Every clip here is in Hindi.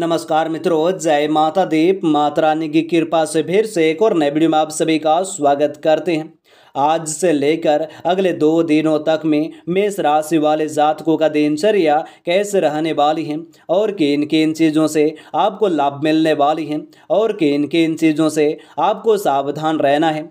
नमस्कार मित्रों जय माता दीप माता रानी की कृपा से फिर से एक और नए वीडियो में आप सभी का स्वागत करते हैं आज से लेकर अगले दो दिनों तक में मेष राशि वाले जातकों का दिनचर्या कैसे रहने वाली है और किन किन चीज़ों से आपको लाभ मिलने वाली है और किन किन चीज़ों से आपको सावधान रहना है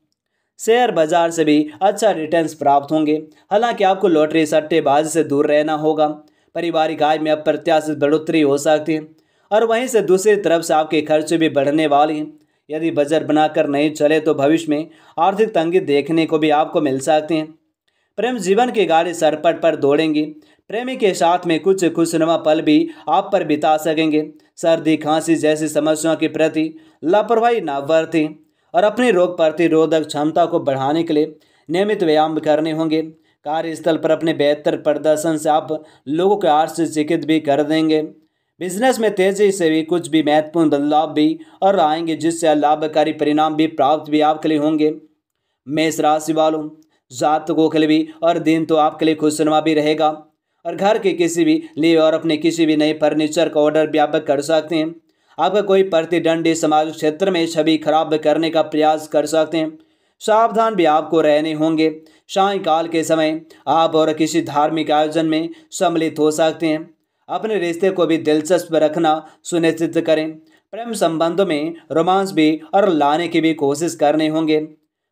शेयर बाजार से भी अच्छा रिटर्न्स प्राप्त होंगे हालांकि आपको लॉटरी सट्टेबाजी से दूर रहना होगा पारिवारिक आय में अप्रत्याशित बढ़ोतरी हो सकती है और वहीं से दूसरी तरफ से आपके खर्चे भी बढ़ने वाले हैं यदि बजट बनाकर नहीं चले तो भविष्य में आर्थिक तंगी देखने को भी आपको मिल सकती है प्रेम जीवन की गाड़ी सरपट पर दौड़ेंगी प्रेमी के साथ में कुछ खुशनुमा पल भी आप पर बिता सकेंगे सर्दी खांसी जैसी समस्याओं के प्रति लापरवाही ना बरतें और अपनी रोग प्रतिरोधक क्षमता को बढ़ाने के लिए नियमित व्यायाम करने होंगे कार्यस्थल पर अपने बेहतर प्रदर्शन से आप लोगों के आर्ट से चिकित भी कर देंगे बिजनेस में तेजी से भी कुछ भी महत्वपूर्ण बदलाव भी और आएंगे जिससे लाभकारी परिणाम भी प्राप्त भी आपके लिए होंगे मेष राशि वालों जातकों के लिए भी और दिन तो आपके लिए खुशनुमा भी रहेगा और घर के किसी भी लिए और अपने किसी भी नए फर्नीचर का ऑर्डर भी आप कर सकते हैं आपका कोई प्रतिदंडी समाज क्षेत्र में छवि खराब करने का प्रयास कर सकते हैं सावधान भी आपको रहने होंगे सायकाल के समय आप और किसी धार्मिक आयोजन में सम्मिलित हो सकते हैं अपने रिश्ते को भी दिलचस्प रखना सुनिश्चित करें प्रेम संबंधों में रोमांस भी और लाने की भी कोशिश करने होंगे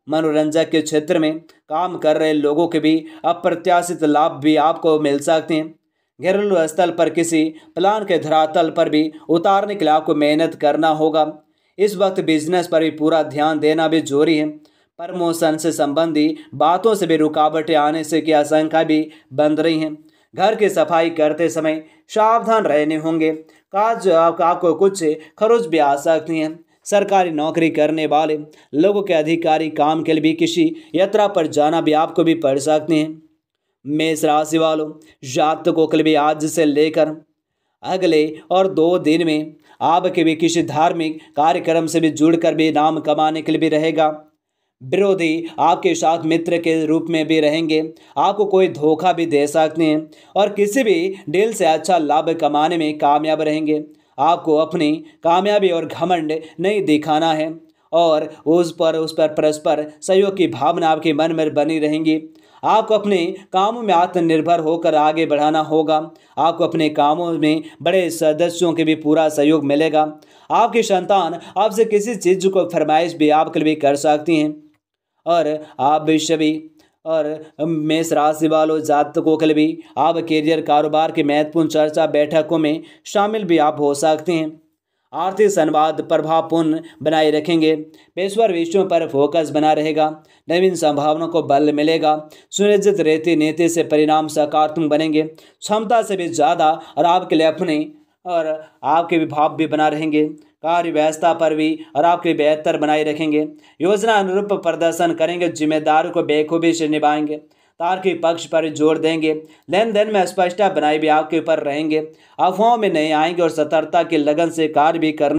मनोरंजक के क्षेत्र में काम कर रहे लोगों के भी अप्रत्याशित लाभ भी आपको मिल सकते हैं घरेलू स्थल पर किसी प्लान के धरातल पर भी उतारने के लिए आपको मेहनत करना होगा इस वक्त बिजनेस पर भी पूरा ध्यान देना भी जरूरी है प्रमोशन से संबंधी बातों से भी रुकावटें आने से की आशंका भी बन रही हैं घर की सफाई करते समय सावधान रहने होंगे काज आपको कुछ खर्च भी आ सकती हैं सरकारी नौकरी करने वाले लोगों के अधिकारी काम के लिए भी किसी यात्रा पर जाना भी आपको भी पड़ सकती हैं मेष राशि वालों जातकों के लिए आज से लेकर अगले और दो दिन में आपके भी किसी धार्मिक कार्यक्रम से भी जुड़कर भी नाम कमाने के लिए भी रहेगा विरोधी आपके साथ मित्र के रूप में भी रहेंगे आपको कोई धोखा भी दे सकते हैं और किसी भी डील से अच्छा लाभ कमाने में कामयाब रहेंगे आपको अपनी कामयाबी और घमंड नहीं दिखाना है और उस पर उस पर परस्पर सहयोग की भावना आपके मन में बनी रहेंगी आपको अपने कामों में आत्मनिर्भर होकर आगे बढ़ाना होगा आपको अपने कामों में बड़े सदस्यों के भी पूरा सहयोग मिलेगा आपकी संतान आपसे किसी चीज़ को फरमाइश भी आपके लिए कर सकती हैं और आप भविष्य भी और मेष राशि वालों जातकों के लिए भी आप करियर कारोबार की महत्वपूर्ण चर्चा बैठकों में शामिल भी आप हो सकते हैं आर्थिक संवाद प्रभावपूर्ण बनाए रखेंगे पेशवर विषयों पर फोकस बना रहेगा नवीन संभावनाओं को बल मिलेगा सुनिश्चित रहती नीति से परिणाम सकारात्मक बनेंगे क्षमता से भी ज़्यादा और आपके लिए अपने और आपके विभाव भी बना रहेंगे कार्य व्यवस्था पर भी और आपके बेहतर बनाए रखेंगे योजना अनुरूप प्रदर्शन करेंगे जिम्मेदार को बेखूबी से निभाएंगे तार के पक्ष पर जोर देंगे लेन देन में स्पष्टता बनाए भी आपके ऊपर रहेंगे अफवाहों में नहीं आएंगे और सतर्कता के लगन से कार्य भी करने